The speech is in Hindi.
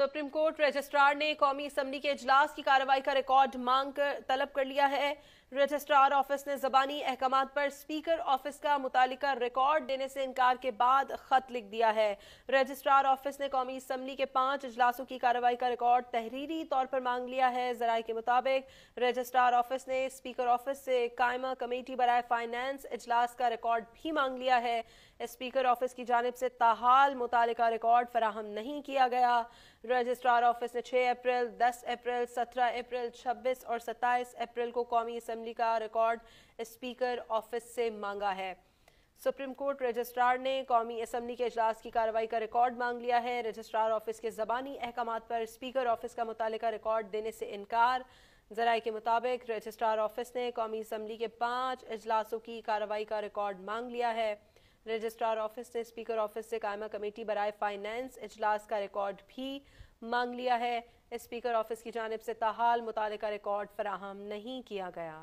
सुप्रीम कोर्ट रजिस्ट्रार ने कौमी असम्बली के इजलास की कार्रवाई का रिकॉर्ड मांग कर तलब कर लिया है रजिस्ट्रार ऑफिस ने जबानी अहकाम पर स्पीकर ऑफिस का मुतल रिकॉर्ड देने से इनकार के बाद खत लिख दिया है रजिस्ट्रार ऑफिस ने कौमी असम्बली के पांच अजलासों की कार्रवाई का रिकॉर्ड तहरीरी तौर पर मांग लिया है जराये के मुताबिक रजिस्ट्रार ऑफिस ने स्पीकर ऑफिस से कायमा कमेटी बरए फाइनेंस इजलास का रिकॉर्ड भी मांग लिया है स्पीकर ऑफिस की जानब से ताहाल मुतल रिकॉर्ड फराहम नहीं किया गया रजिस्ट्रार ऑफिस ने 6 अप्रैल 10 अप्रैल 17 अप्रैल 26 और 27 अप्रैल को कौमी असम्बली का रिकॉर्ड स्पीकर ऑफिस से मांगा है सुप्रीम कोर्ट रजिस्ट्रार ने कौमी असम्बली के अजलास की कार्रवाई का रिकॉर्ड मांग लिया है रजिस्ट्रार ऑफिस के जबानी अहकाम पर स्पीकर ऑफिस का मुतल रिकॉर्ड देने से इनकार जराये के मुताबिक रजिस्ट्रार ऑफिस ने कौमी असम्बली के पाँच अजलासों की कार्रवाई का रिकॉर्ड मांग लिया है रजिस्ट्रार ऑफिस ने स्पीकर ऑफिस से कायमा कमेटी बरए फाइनेंस इजलास का रिकॉर्ड भी मांग लिया है स्पीकर ऑफिस की जानब से तहाल मुतल रिकॉर्ड फराहम नहीं किया गया